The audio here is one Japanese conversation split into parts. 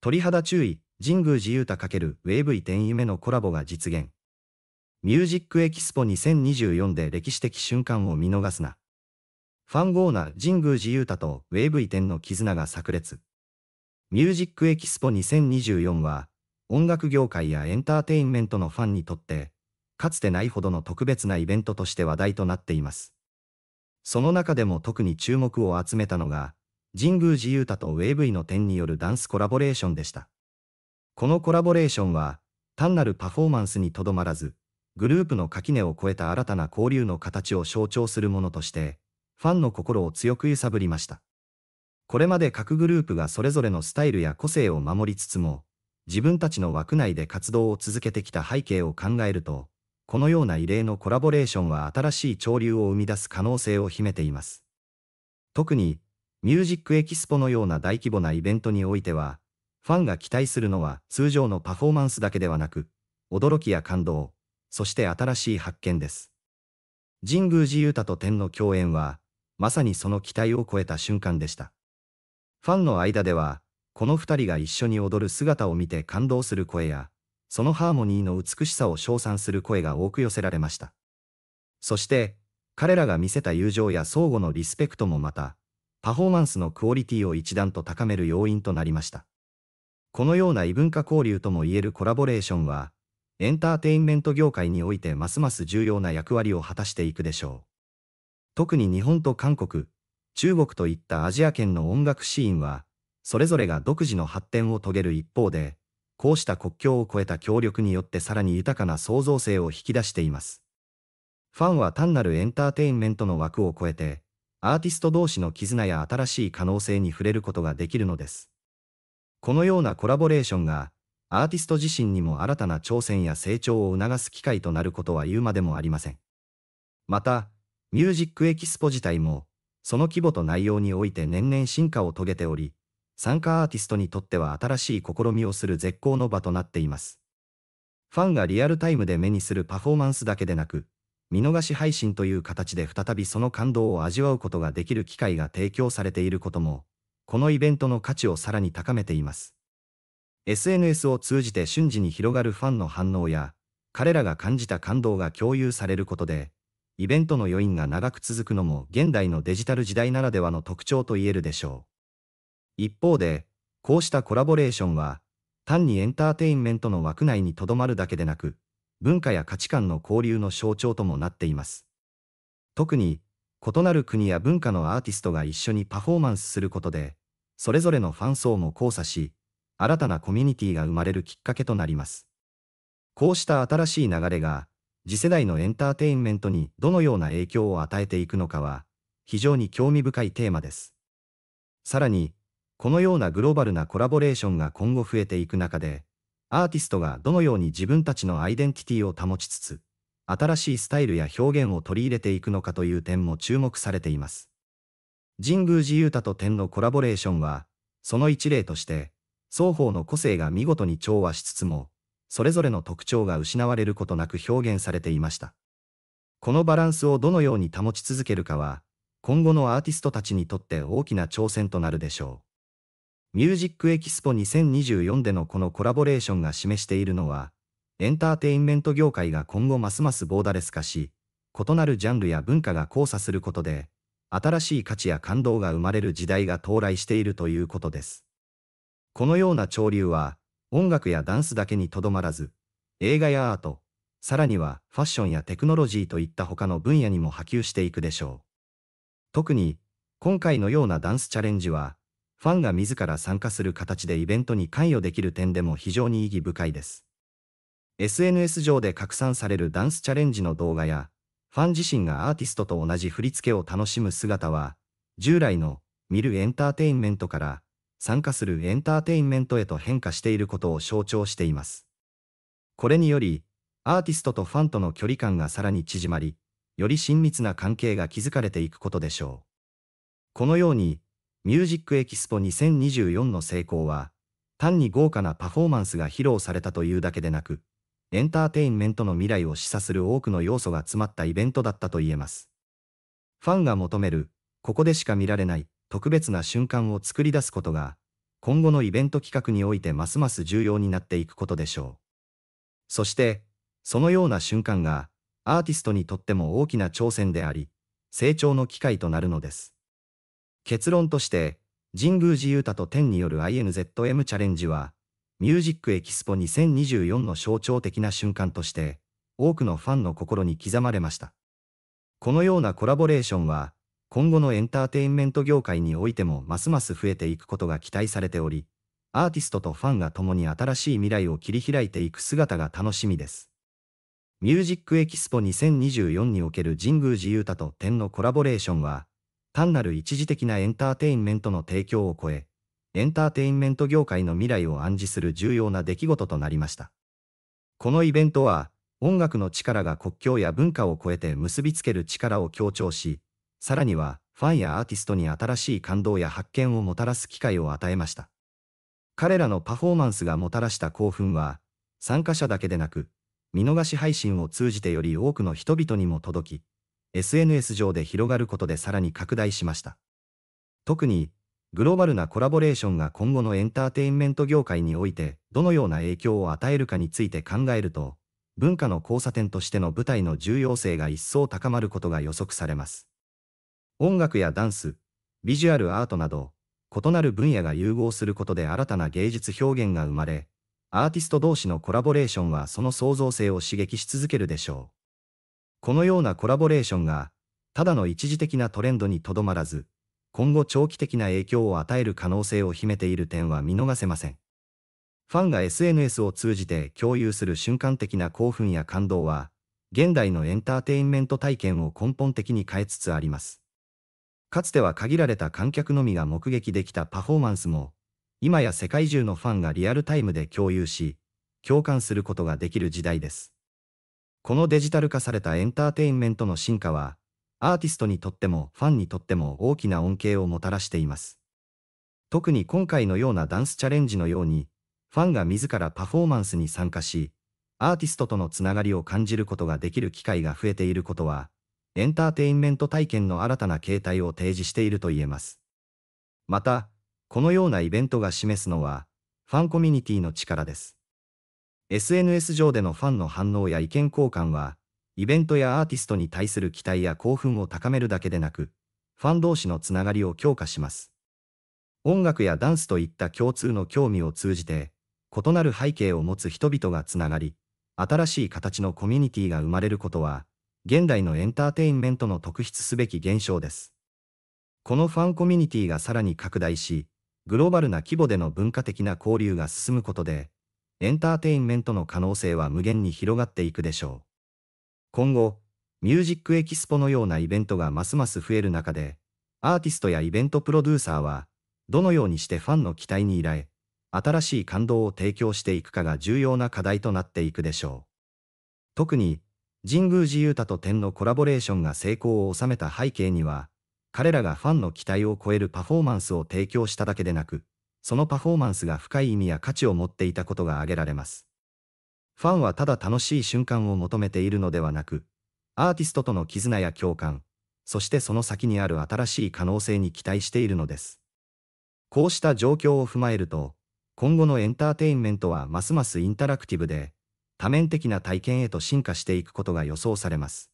鳥肌注意、神宮寺勇太×ウェーブ移転夢のコラボが実現。ミュージックエキスポ2024で歴史的瞬間を見逃すな。ファンゴーナ神宮寺勇太とウェーブ移転の絆が炸裂。ミュージックエキスポ2024は、音楽業界やエンターテインメントのファンにとって、かつてないほどの特別なイベントとして話題となっています。その中でも特に注目を集めたのが、神宮寺勇太とウェイブイの点によるダンスコラボレーションでした。このコラボレーションは、単なるパフォーマンスにとどまらず、グループの垣根を越えた新たな交流の形を象徴するものとして、ファンの心を強く揺さぶりました。これまで各グループがそれぞれのスタイルや個性を守りつつも、自分たちの枠内で活動を続けてきた背景を考えると、このような異例のコラボレーションは新しい潮流を生み出す可能性を秘めています。特に、ミュージックエキスポのような大規模なイベントにおいては、ファンが期待するのは通常のパフォーマンスだけではなく、驚きや感動、そして新しい発見です。神宮寺勇太と天の共演は、まさにその期待を超えた瞬間でした。ファンの間では、この二人が一緒に踊る姿を見て感動する声や、そのハーモニーの美しさを称賛する声が多く寄せられました。そして、彼らが見せた友情や相互のリスペクトもまた、パフォーマンスのクオリティを一段と高める要因となりました。このような異文化交流ともいえるコラボレーションは、エンターテインメント業界においてますます重要な役割を果たしていくでしょう。特に日本と韓国、中国といったアジア圏の音楽シーンは、それぞれが独自の発展を遂げる一方で、こうした国境を越えた協力によってさらに豊かな創造性を引き出しています。ファンは単なるエンターテインメントの枠を超えて、アーティスト同士の絆や新しい可能性に触れることができるのです。このようなコラボレーションが、アーティスト自身にも新たな挑戦や成長を促す機会となることは言うまでもありません。また、ミュージックエキスポ自体も、その規模と内容において年々進化を遂げており、参加アーティストにとっては新しい試みをする絶好の場となっています。ファンがリアルタイムで目にするパフォーマンスだけでなく、見逃し配信という形で再びその感動を味わうことができる機会が提供されていることも、このイベントの価値をさらに高めています。SNS を通じて瞬時に広がるファンの反応や、彼らが感じた感動が共有されることで、イベントの余韻が長く続くのも現代のデジタル時代ならではの特徴と言えるでしょう。一方で、こうしたコラボレーションは、単にエンターテインメントの枠内にとどまるだけでなく、文化や価値観の交流の象徴ともなっています。特に、異なる国や文化のアーティストが一緒にパフォーマンスすることで、それぞれのファン層も交差し、新たなコミュニティが生まれるきっかけとなります。こうした新しい流れが、次世代のエンターテインメントにどのような影響を与えていくのかは、非常に興味深いテーマです。さらに、このようなグローバルなコラボレーションが今後増えていく中で、アーティストがどのように自分たちのアイデンティティを保ちつつ、新しいスタイルや表現を取り入れていくのかという点も注目されています。神宮寺勇太と天のコラボレーションは、その一例として、双方の個性が見事に調和しつつも、それぞれの特徴が失われることなく表現されていました。このバランスをどのように保ち続けるかは、今後のアーティストたちにとって大きな挑戦となるでしょう。ミュージックエキスポ2024でのこのコラボレーションが示しているのは、エンターテインメント業界が今後ますますボーダレス化し、異なるジャンルや文化が交差することで、新しい価値や感動が生まれる時代が到来しているということです。このような潮流は、音楽やダンスだけにとどまらず、映画やアート、さらにはファッションやテクノロジーといった他の分野にも波及していくでしょう。特に、今回のようなダンスチャレンジは、ファンが自ら参加する形でイベントに関与できる点でも非常に意義深いです。SNS 上で拡散されるダンスチャレンジの動画や、ファン自身がアーティストと同じ振り付けを楽しむ姿は、従来の見るエンターテインメントから参加するエンターテインメントへと変化していることを象徴しています。これにより、アーティストとファンとの距離感がさらに縮まり、より親密な関係が築かれていくことでしょう。このように、ミュージックエキスポ2024の成功は、単に豪華なパフォーマンスが披露されたというだけでなく、エンターテインメントの未来を示唆する多くの要素が詰まったイベントだったと言えます。ファンが求める、ここでしか見られない特別な瞬間を作り出すことが、今後のイベント企画においてますます重要になっていくことでしょう。そして、そのような瞬間が、アーティストにとっても大きな挑戦であり、成長の機会となるのです。結論として、神宮寺勇太と天による INZM チャレンジは、ミュージックエキスポ2024の象徴的な瞬間として、多くのファンの心に刻まれました。このようなコラボレーションは、今後のエンターテインメント業界においてもますます増えていくことが期待されており、アーティストとファンが共に新しい未来を切り開いていく姿が楽しみです。ミュージックエキスポ2024における神宮寺勇太と天のコラボレーションは、単なる一時的なエンターテインメントの提供を超え、エンターテインメント業界の未来を暗示する重要な出来事となりました。このイベントは、音楽の力が国境や文化を超えて結びつける力を強調し、さらには、ファンやアーティストに新しい感動や発見をもたらす機会を与えました。彼らのパフォーマンスがもたらした興奮は、参加者だけでなく、見逃し配信を通じてより多くの人々にも届き、SNS 上で広がることでさらに拡大しました。特に、グローバルなコラボレーションが今後のエンターテインメント業界においてどのような影響を与えるかについて考えると、文化の交差点としての舞台の重要性が一層高まることが予測されます。音楽やダンス、ビジュアルアートなど、異なる分野が融合することで新たな芸術表現が生まれ、アーティスト同士のコラボレーションはその創造性を刺激し続けるでしょう。このようなコラボレーションが、ただの一時的なトレンドにとどまらず、今後長期的な影響を与える可能性を秘めている点は見逃せません。ファンが SNS を通じて共有する瞬間的な興奮や感動は、現代のエンターテインメント体験を根本的に変えつつあります。かつては限られた観客のみが目撃できたパフォーマンスも、今や世界中のファンがリアルタイムで共有し、共感することができる時代です。このデジタル化されたエンターテインメントの進化は、アーティストにとってもファンにとっても大きな恩恵をもたらしています。特に今回のようなダンスチャレンジのように、ファンが自らパフォーマンスに参加し、アーティストとのつながりを感じることができる機会が増えていることは、エンターテインメント体験の新たな形態を提示していると言えます。また、このようなイベントが示すのは、ファンコミュニティの力です。SNS 上でのファンの反応や意見交換は、イベントやアーティストに対する期待や興奮を高めるだけでなく、ファン同士のつながりを強化します。音楽やダンスといった共通の興味を通じて、異なる背景を持つ人々がつながり、新しい形のコミュニティが生まれることは、現代のエンターテインメントの特筆すべき現象です。このファンコミュニティがさらに拡大し、グローバルな規模での文化的な交流が進むことで、エンターテインメントの可能性は無限に広がっていくでしょう。今後、ミュージックエキスポのようなイベントがますます増える中で、アーティストやイベントプロデューサーは、どのようにしてファンの期待に依頼、新しい感動を提供していくかが重要な課題となっていくでしょう。特に、神宮寺勇太と天のコラボレーションが成功を収めた背景には、彼らがファンの期待を超えるパフォーマンスを提供しただけでなく、そのパフォーマンスが深い意味や価値を持っていたことが挙げられます。ファンはただ楽しい瞬間を求めているのではなく、アーティストとの絆や共感、そしてその先にある新しい可能性に期待しているのです。こうした状況を踏まえると、今後のエンターテインメントはますますインタラクティブで、多面的な体験へと進化していくことが予想されます。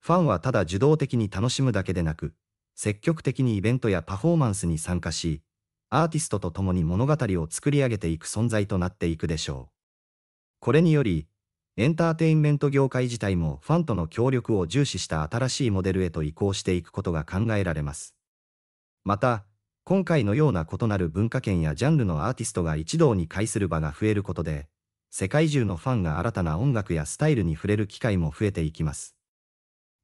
ファンはただ受動的に楽しむだけでなく、積極的にイベントやパフォーマンスに参加し、アーティストと共に物語を作り上げていく存在となっていくでしょう。これにより、エンターテインメント業界自体もファンとの協力を重視した新しいモデルへと移行していくことが考えられます。また、今回のような異なる文化圏やジャンルのアーティストが一堂に会する場が増えることで、世界中のファンが新たな音楽やスタイルに触れる機会も増えていきます。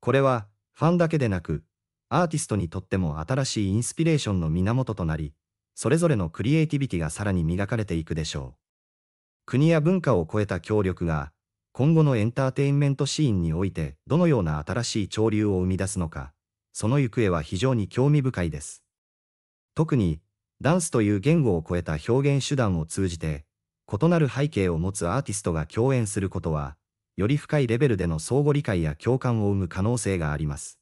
これは、ファンだけでなく、アーティストにとっても新しいインスピレーションの源となり、それぞれのクリエイティビティがさらに磨かれていくでしょう。国や文化を超えた協力が、今後のエンターテインメントシーンにおいてどのような新しい潮流を生み出すのか、その行方は非常に興味深いです。特に、ダンスという言語を超えた表現手段を通じて、異なる背景を持つアーティストが共演することは、より深いレベルでの相互理解や共感を生む可能性があります。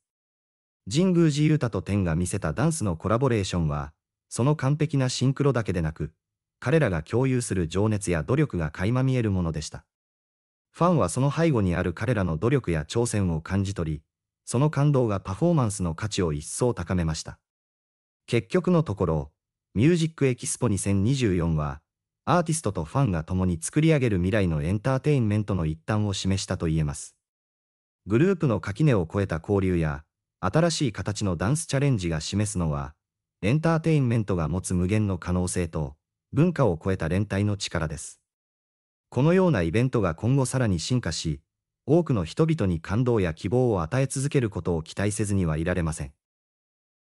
神宮寺勇太と天が見せたダンスのコラボレーションは、その完璧なシンクロだけでなく、彼らが共有する情熱や努力が垣間見えるものでした。ファンはその背後にある彼らの努力や挑戦を感じ取り、その感動がパフォーマンスの価値を一層高めました。結局のところ、ミュージックエキスポ2024は、アーティストとファンが共に作り上げる未来のエンターテインメントの一端を示したと言えます。グループの垣根を越えた交流や、新しい形のダンスチャレンジが示すのは、エンターテインメントが持つ無限の可能性と、文化を超えた連帯の力です。このようなイベントが今後さらに進化し、多くの人々に感動や希望を与え続けることを期待せずにはいられません。